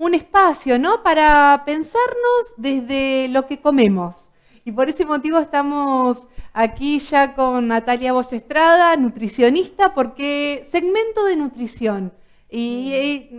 un espacio, ¿no? Para pensarnos desde lo que comemos. Y por ese motivo estamos aquí ya con Natalia Bollestrada, Estrada, nutricionista, porque segmento de nutrición. Y eh,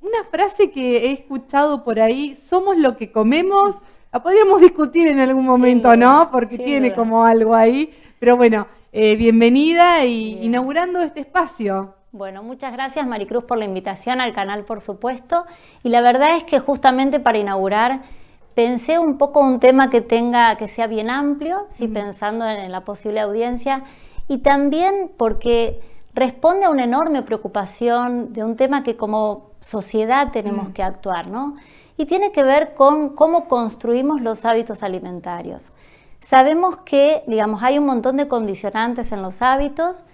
una frase que he escuchado por ahí, somos lo que comemos, la podríamos discutir en algún momento, ¿no? Porque tiene como algo ahí. Pero bueno, eh, bienvenida y inaugurando este espacio. Bueno, muchas gracias Maricruz por la invitación al canal, por supuesto. Y la verdad es que justamente para inaugurar pensé un poco un tema que tenga, que sea bien amplio, pensando en la posible audiencia, y también porque responde a una enorme preocupación de un tema que como sociedad tenemos mm. que actuar, ¿no? Y tiene que ver con cómo construimos los hábitos alimentarios. Sabemos que, digamos, hay un montón de condicionantes en los hábitos,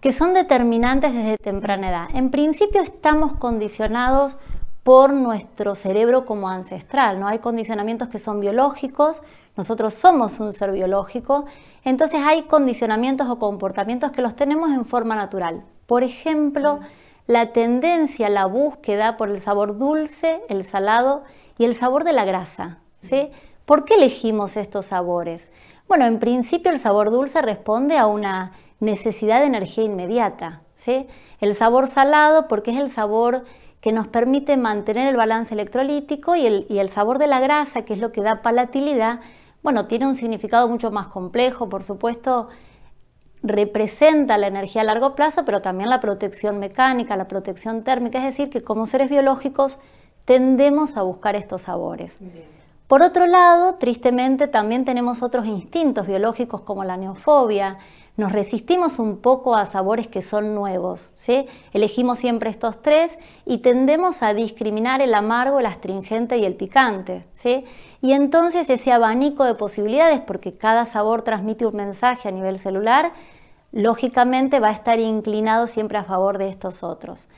que son determinantes desde temprana edad. En principio estamos condicionados por nuestro cerebro como ancestral, ¿no? Hay condicionamientos que son biológicos, nosotros somos un ser biológico, entonces hay condicionamientos o comportamientos que los tenemos en forma natural. Por ejemplo, la tendencia, la búsqueda por el sabor dulce, el salado y el sabor de la grasa, ¿sí? ¿Por qué elegimos estos sabores? Bueno, en principio el sabor dulce responde a una necesidad de energía inmediata. ¿sí? El sabor salado porque es el sabor que nos permite mantener el balance electrolítico y el, y el sabor de la grasa, que es lo que da palatilidad, bueno, tiene un significado mucho más complejo, por supuesto, representa la energía a largo plazo, pero también la protección mecánica, la protección térmica, es decir, que como seres biológicos tendemos a buscar estos sabores. Por otro lado, tristemente también tenemos otros instintos biológicos como la neofobia. Nos resistimos un poco a sabores que son nuevos. Elegimos siempre estos tres y tendemos a discriminar el amargo, el astringente y el picante. Y entonces ese abanico de posibilidades, porque cada sabor transmite un mensaje a nivel celular, lógicamente va a estar inclinado siempre a favor de estos otros.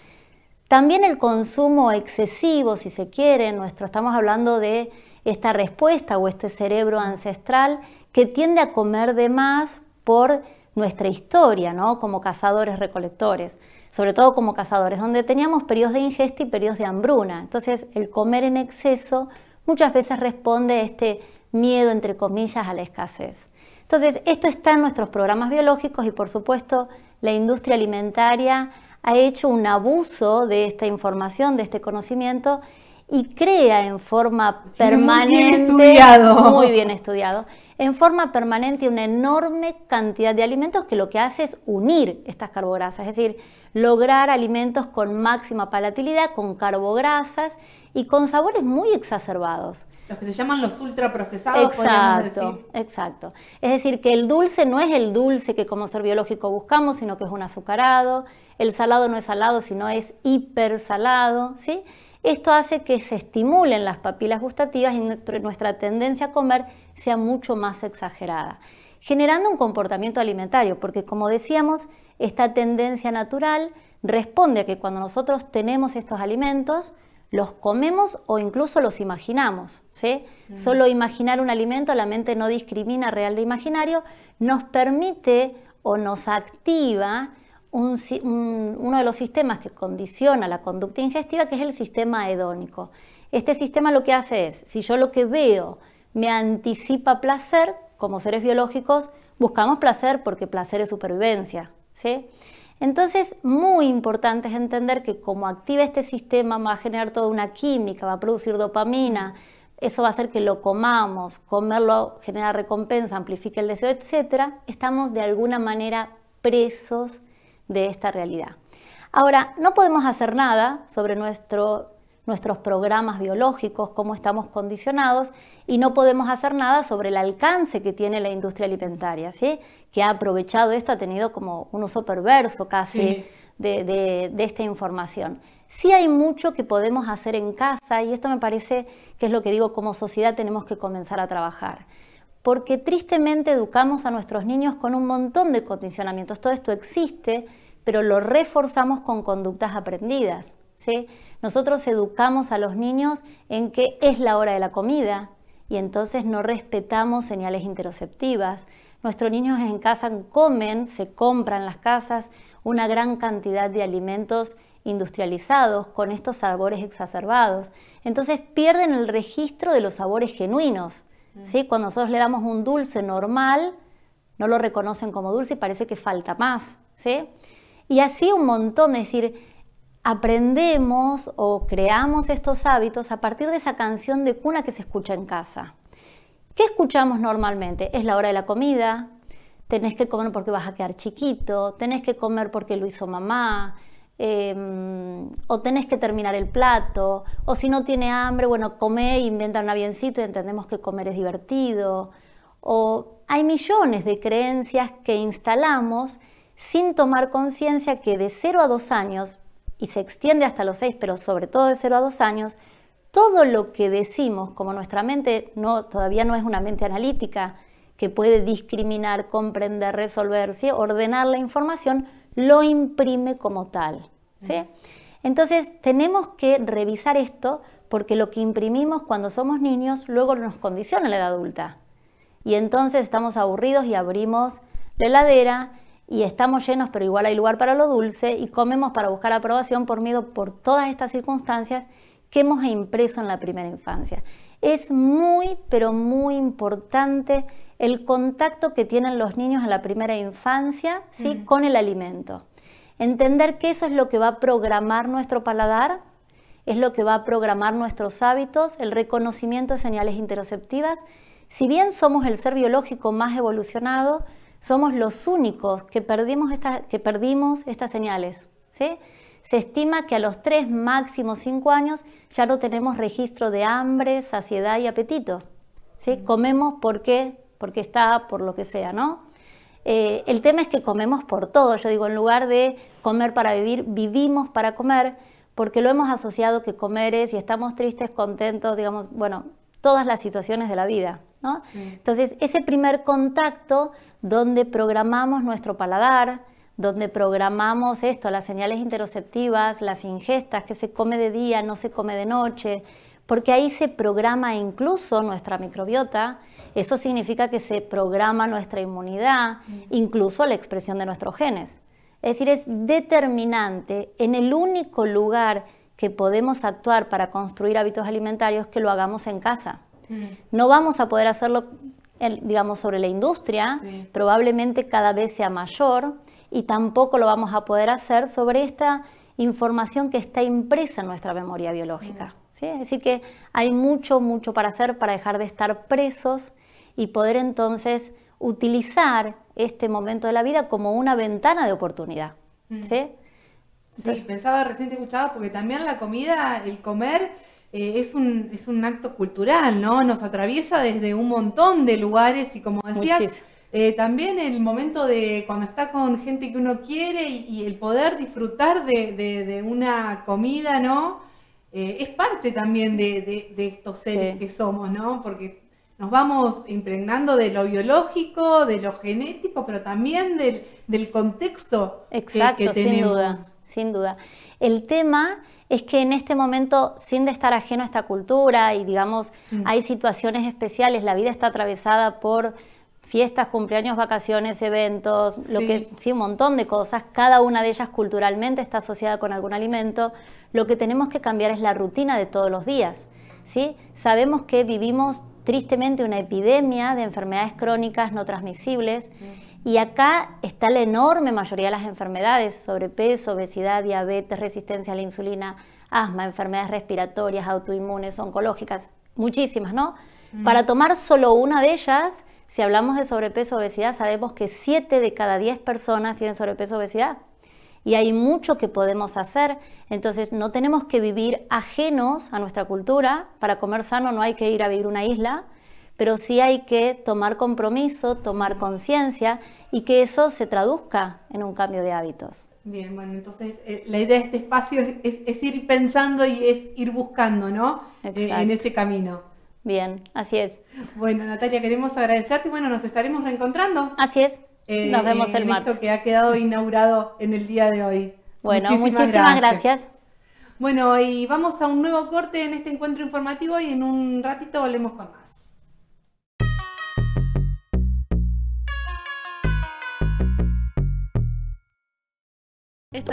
También el consumo excesivo, si se quiere, nuestro, estamos hablando de esta respuesta o este cerebro ancestral que tiende a comer de más por nuestra historia, ¿no? Como cazadores recolectores, sobre todo como cazadores, donde teníamos periodos de ingesta y periodos de hambruna. Entonces, el comer en exceso muchas veces responde a este miedo, entre comillas, a la escasez. Entonces, esto está en nuestros programas biológicos y, por supuesto, la industria alimentaria ha hecho un abuso de esta información, de este conocimiento, y crea en forma permanente, muy bien, estudiado. en forma permanente una enorme cantidad de alimentos que lo que hace es unir estas carbograsas, es decir, lograr alimentos con máxima palatilidad, con carbograsas y con sabores muy exacerbados. Los que se llaman los ultraprocesados, exacto, Exacto. Es decir, que el dulce no es el dulce que como ser biológico buscamos, sino que es un azucarado. El salado no es salado, sino es hipersalado, ¿sí? Esto hace que se estimulen las papilas gustativas y nuestra tendencia a comer sea mucho más exagerada, generando un comportamiento alimentario, porque como decíamos, esta tendencia natural responde a que cuando nosotros tenemos estos alimentos, los comemos o incluso los imaginamos. ¿sí? Mm. Solo imaginar un alimento, la mente no discrimina real de imaginario, nos permite o nos activa uno de los sistemas que condiciona la conducta ingestiva, que es el sistema hedónico. Este sistema lo que hace es, si yo lo que veo me anticipa placer, como seres biológicos, buscamos placer porque placer es supervivencia. Entonces, muy importante es entender que como activa este sistema va a generar toda una química, va a producir dopamina, eso va a hacer que lo comamos, comerlo genera recompensa, amplifica el deseo, etc. Estamos de alguna manera presos de esta realidad. Ahora, no podemos hacer nada sobre nuestros programas biológicos, cómo estamos condicionados, y no podemos hacer nada sobre el alcance que tiene la industria alimentaria, que ha aprovechado esto, ha tenido como un uso perverso casi de, de esta información. Sí hay mucho que podemos hacer en casa y esto me parece que es lo que digo, como sociedad tenemos que comenzar a trabajar porque tristemente educamos a nuestros niños con un montón de condicionamientos. Todo esto existe, pero lo reforzamos con conductas aprendidas. Nosotros educamos a los niños en que es la hora de la comida y entonces no respetamos señales interoceptivas. Nuestros niños en casa comen, se compran las casas una gran cantidad de alimentos industrializados con estos sabores exacerbados. Entonces pierden el registro de los sabores genuinos ¿sí? Cuando nosotros le damos un dulce normal, no lo reconocen como dulce y parece que falta más. Y así un montón, es decir, aprendemos o creamos estos hábitos a partir de esa canción de cuna que se escucha en casa. ¿Qué escuchamos normalmente? Es la hora de la comida, tenés que comer porque vas a quedar chiquito, tenés que comer porque lo hizo mamá, Em, o tenés que terminar el plato, o si no tiene hambre, bueno, come, inventa un avioncito y entendemos que comer es divertido. O hay millones de creencias que instalamos sin tomar conciencia que de 0 a dos años, y se extiende hasta los seis, pero sobre todo de 0 a dos años, todo lo que decimos, como nuestra mente no, todavía no es una mente analítica que puede discriminar, comprender, resolver, ordenar la información, lo imprime como tal. Entonces tenemos que revisar esto porque lo que imprimimos cuando somos niños luego nos condiciona la edad adulta. Y entonces estamos aburridos y abrimos la heladera y estamos llenos, pero igual hay lugar para lo dulce y comemos para buscar aprobación por miedo por todas estas circunstancias que hemos impreso en la primera infancia. Es muy, pero muy importante el contacto que tienen los niños en la primera infancia con el alimento. Entender que eso es lo que va a programar nuestro paladar, es lo que va a programar nuestros hábitos, el reconocimiento de señales interoceptivas. Si bien somos el ser biológico más evolucionado, somos los únicos que perdimos, que perdimos estas señales. Se estima que a los tres, máximo cinco años, ya no tenemos registro de hambre, saciedad y apetito. ¿sí? Mm. Comemos porque, porque está, por lo que sea, ¿no? Eh, el tema es que comemos por todo. Yo digo, en lugar de comer para vivir, vivimos para comer, porque lo hemos asociado que comer es, y estamos tristes, contentos, digamos, bueno, todas las situaciones de la vida. Entonces, ese primer contacto donde programamos nuestro paladar, donde programamos esto, las señales interoceptivas, las ingestas, que se come de día, no se come de noche, porque ahí se programa incluso nuestra microbiota, eso significa que se programa nuestra inmunidad, mm. incluso la expresión de nuestros genes. Es decir, es determinante en el único lugar que podemos actuar para construir hábitos alimentarios que lo hagamos en casa. Mm. No vamos a poder hacerlo, digamos, sobre la industria, probablemente cada vez sea mayor, y tampoco lo vamos a poder hacer sobre esta información que está impresa en nuestra memoria biológica. Mm. ¿sí? Es decir, que hay mucho, mucho para hacer para dejar de estar presos y poder entonces utilizar este momento de la vida como una ventana de oportunidad. Mm. ¿sí? sí, pensaba recién te escuchaba porque también la comida, el comer, eh, es, un, es un acto cultural, ¿no? Nos atraviesa desde un montón de lugares y como decías, eh, también el momento de cuando está con gente que uno quiere y, el poder disfrutar de, una comida, ¿no? Eh, es parte también de, estos seres que somos, ¿no? Porque nos vamos impregnando de lo biológico, de lo genético, pero también del, contexto Exacto, que, tenemos. Sin duda, sin duda. El tema es que en este momento, sin de estar ajeno a esta cultura y digamos, mm. hay situaciones especiales, la vida está atravesada por fiestas, cumpleaños, vacaciones, eventos, lo que sí un montón de cosas, cada una de ellas culturalmente está asociada con algún alimento. Lo que tenemos que cambiar es la rutina de todos los días, ¿sí? Sabemos que vivimos tristemente una epidemia de enfermedades crónicas no transmisibles. Mm. Y acá está la enorme mayoría de las enfermedades, sobrepeso, obesidad, diabetes, resistencia a la insulina, asma, enfermedades respiratorias, autoinmunes, oncológicas, muchísimas, ¿no? Mm. Para tomar solo una de ellas, si hablamos de sobrepeso, obesidad, sabemos que 7 de cada 10 personas tienen sobrepeso, obesidad y hay mucho que podemos hacer. Entonces no tenemos que vivir ajenos a nuestra cultura. Para comer sano no hay que ir a vivir una isla, pero sí hay que tomar compromiso, tomar conciencia y que eso se traduzca en un cambio de hábitos. Bien, bueno, entonces eh, la idea de este espacio es, ir pensando y es ir buscando, ¿no? Eh, en ese camino. Bien, así es. Bueno, Natalia, queremos agradecerte y bueno, nos estaremos reencontrando. Así es. Eh, Nos vemos el martes. que ha quedado inaugurado en el día de hoy. Bueno, muchísimas, gracias. gracias. Bueno, y vamos a un nuevo corte en este encuentro informativo y en un ratito volvemos con más.